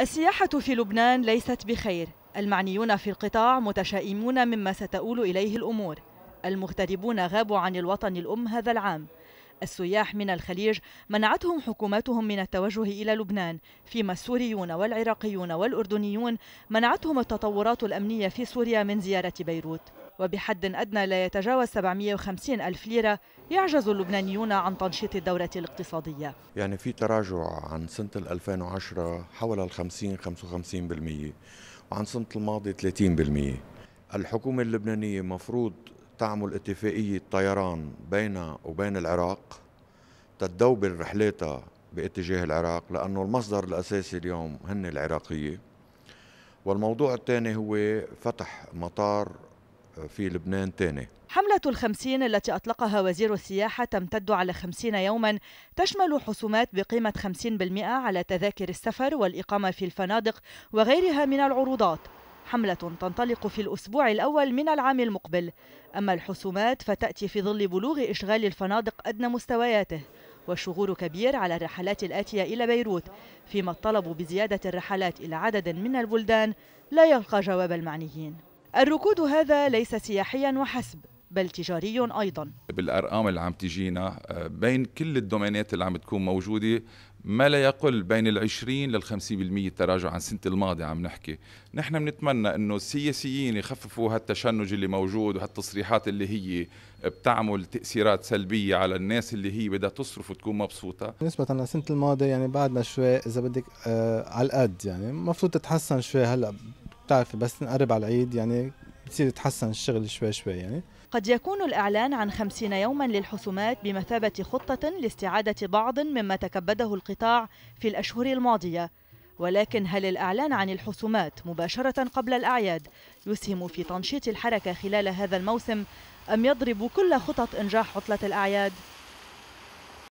السياحة في لبنان ليست بخير المعنيون في القطاع متشائمون مما ستؤول إليه الأمور المغتربون غابوا عن الوطن الأم هذا العام السياح من الخليج منعتهم حكوماتهم من التوجه إلى لبنان فيما السوريون والعراقيون والأردنيون منعتهم التطورات الأمنية في سوريا من زيارة بيروت وبحد أدنى لا يتجاوز 750 ألف ليرة يعجز اللبنانيون عن تنشيط الدورة الاقتصادية يعني في تراجع عن سنة 2010 حول ال 50-55% وعن سنة الماضي 30% الحكومة اللبنانية مفروض تعمل اتفاقية طيران بينها وبين العراق تدوبل رحلاتها باتجاه العراق لأنه المصدر الأساسي اليوم هن العراقية والموضوع الثاني هو فتح مطار في لبنان تاني حملة الخمسين التي أطلقها وزير السياحة تمتد على خمسين يوما تشمل حسومات بقيمة خمسين بالمئة على تذاكر السفر والإقامة في الفنادق وغيرها من العروضات حملة تنطلق في الأسبوع الأول من العام المقبل أما الحسومات فتأتي في ظل بلوغ إشغال الفنادق أدنى مستوياته والشغور كبير على الرحلات الآتية إلى بيروت فيما الطلب بزيادة الرحلات إلى عدد من البلدان لا يلقى جواب المعنيين الركود هذا ليس سياحيا وحسب بل تجاري ايضا بالارقام اللي عم تجينا آه، بين كل الدومينات اللي عم تكون موجوده ما لا يقل بين ال 20 لل 50% تراجع عن سنه الماضيه عم نحكي، نحن بنتمنى انه السياسيين يخففوا هالتشنج اللي موجود وهالتصريحات اللي هي بتعمل تاثيرات سلبيه على الناس اللي هي بدها تصرف وتكون مبسوطه. بالنسبه لسنه الماضيه يعني بعدنا شوي اذا بدك آه على القد يعني المفروض تتحسن شوي هلا بتعرفي بس نقرب على العيد يعني بصير يتحسن الشغل شوي شوي يعني قد يكون الإعلان عن خمسين يوما للحسومات بمثابة خطة لاستعادة بعض مما تكبده القطاع في الأشهر الماضية ولكن هل الإعلان عن الحسومات مباشرة قبل الأعياد يسهم في تنشيط الحركة خلال هذا الموسم أم يضرب كل خطط إنجاح عطلة الأعياد؟